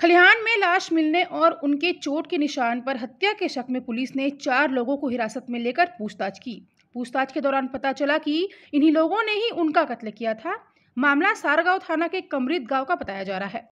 खलिहान में लाश मिलने और उनके चोट के निशान पर हत्या के शक में पुलिस ने चार लोगों को हिरासत में लेकर पूछताछ की पूछताछ के दौरान पता चला कि इन्हीं लोगों ने ही उनका कत्ल किया था मामला सारगांव थाना के कमरित गांव का बताया जा रहा है